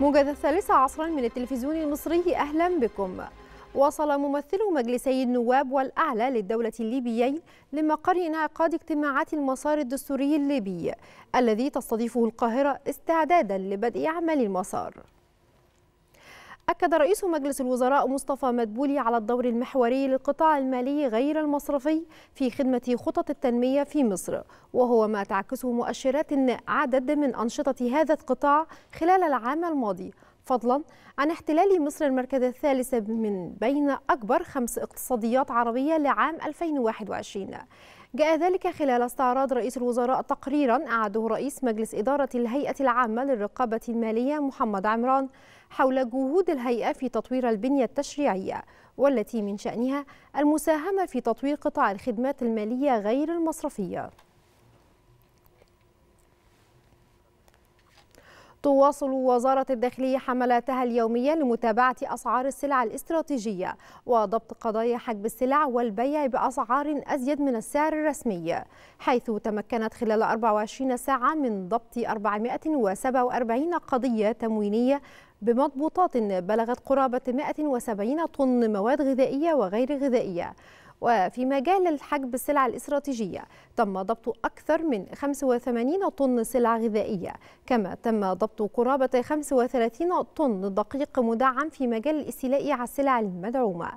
موجز الثالثة عصرا من التلفزيون المصري أهلا بكم وصل ممثل مجلسي النواب والأعلى للدولة الليبيين لمقر انعقاد اجتماعات المسار الدستوري الليبي الذي تستضيفه القاهرة استعدادا لبدء أعمال المسار أكد رئيس مجلس الوزراء مصطفى مدبولي على الدور المحوري للقطاع المالي غير المصرفي في خدمة خطط التنمية في مصر وهو ما تعكسه مؤشرات عدد من أنشطة هذا القطاع خلال العام الماضي فضلا عن احتلال مصر المركز الثالث من بين أكبر خمس اقتصاديات عربية لعام 2021 جاء ذلك خلال استعراض رئيس الوزراء تقريرا أعده رئيس مجلس إدارة الهيئة العامة للرقابة المالية محمد عمران حول جهود الهيئة في تطوير البنية التشريعية والتي من شأنها المساهمة في تطوير قطاع الخدمات المالية غير المصرفية تواصل وزارة الداخلية حملاتها اليومية لمتابعة أسعار السلع الاستراتيجية وضبط قضايا حجب السلع والبيع بأسعار أزيد من السعر الرسمي حيث تمكنت خلال 24 ساعة من ضبط 447 قضية تموينية بمضبوطات بلغت قرابة 170 طن مواد غذائية وغير غذائية وفي مجال الحجب السلع الاستراتيجية تم ضبط أكثر من 85 طن سلع غذائية كما تم ضبط قرابة 35 طن دقيق مدعم في مجال الاستيلاء على السلع المدعومة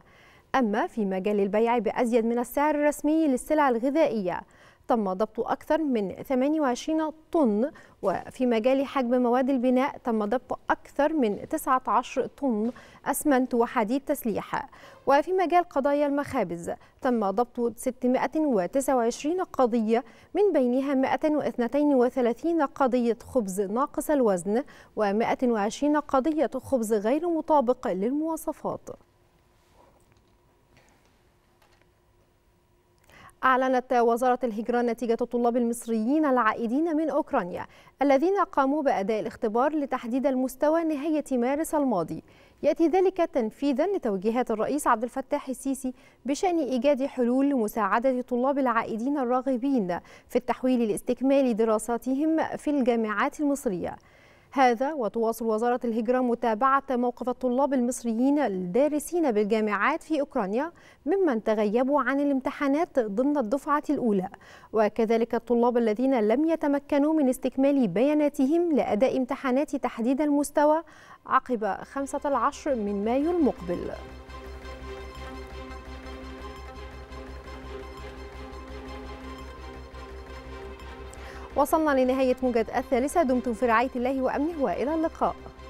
أما في مجال البيع بأزيد من السعر الرسمي للسلع الغذائية تم ضبط أكثر من 28 طن وفي مجال حجم مواد البناء تم ضبط أكثر من 19 طن أسمنت وحديد تسليح وفي مجال قضايا المخابز تم ضبط 629 قضية من بينها 132 قضية خبز ناقص الوزن و120 قضية خبز غير مطابق للمواصفات أعلنت وزارة الهجرة نتيجة الطلاب المصريين العائدين من أوكرانيا الذين قاموا بأداء الاختبار لتحديد المستوى نهاية مارس الماضي يأتي ذلك تنفيذا لتوجيهات الرئيس عبد الفتاح السيسي بشأن إيجاد حلول لمساعدة طلاب العائدين الراغبين في التحويل لاستكمال دراساتهم في الجامعات المصرية هذا وتواصل وزارة الهجرة متابعة موقف الطلاب المصريين الدارسين بالجامعات في أوكرانيا ممن تغيبوا عن الامتحانات ضمن الدفعة الأولى وكذلك الطلاب الذين لم يتمكنوا من استكمال بياناتهم لأداء امتحانات تحديد المستوى عقب 15 من مايو المقبل وصلنا لنهاية موجة الثالثة دمتم في رعاية الله وأمنه وإلى اللقاء